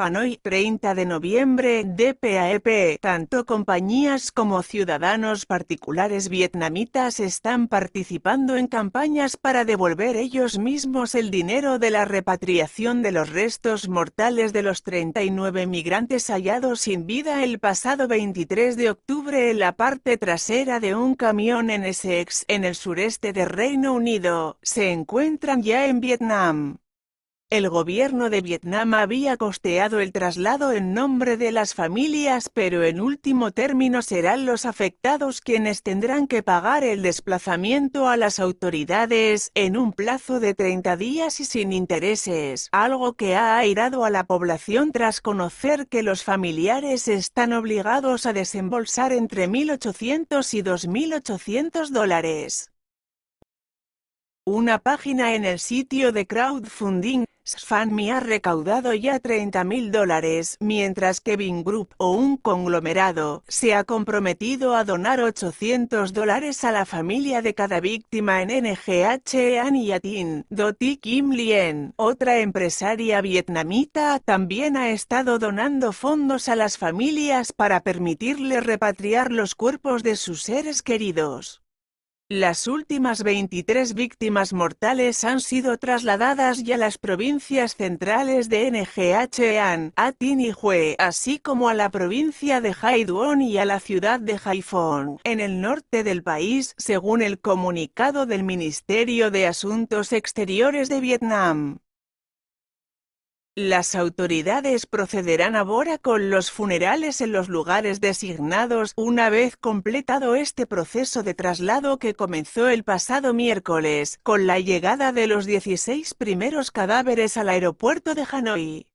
Hanoi 30 de noviembre DPAEP. E Tanto compañías como ciudadanos particulares vietnamitas están participando en campañas para devolver ellos mismos el dinero de la repatriación de los restos mortales de los 39 migrantes hallados sin vida el pasado 23 de octubre en la parte trasera de un camión en Essex, en el sureste de Reino Unido. Se encuentran ya en Vietnam. El gobierno de Vietnam había costeado el traslado en nombre de las familias pero en último término serán los afectados quienes tendrán que pagar el desplazamiento a las autoridades en un plazo de 30 días y sin intereses, algo que ha airado a la población tras conocer que los familiares están obligados a desembolsar entre 1.800 y 2.800 dólares una página en el sitio de crowdfunding SFANMI ha recaudado ya 30.000 dólares, mientras que Bing Group, o un conglomerado, se ha comprometido a donar 800 dólares a la familia de cada víctima en NGH Aniyatin. Doti Kim Lien, otra empresaria vietnamita, también ha estado donando fondos a las familias para permitirle repatriar los cuerpos de sus seres queridos. Las últimas 23 víctimas mortales han sido trasladadas ya a las provincias centrales de NGHEAN, Atin y Hue, así como a la provincia de Haiduan y a la ciudad de Haiphong, en el norte del país, según el comunicado del Ministerio de Asuntos Exteriores de Vietnam. Las autoridades procederán ahora con los funerales en los lugares designados una vez completado este proceso de traslado que comenzó el pasado miércoles, con la llegada de los 16 primeros cadáveres al aeropuerto de Hanoi.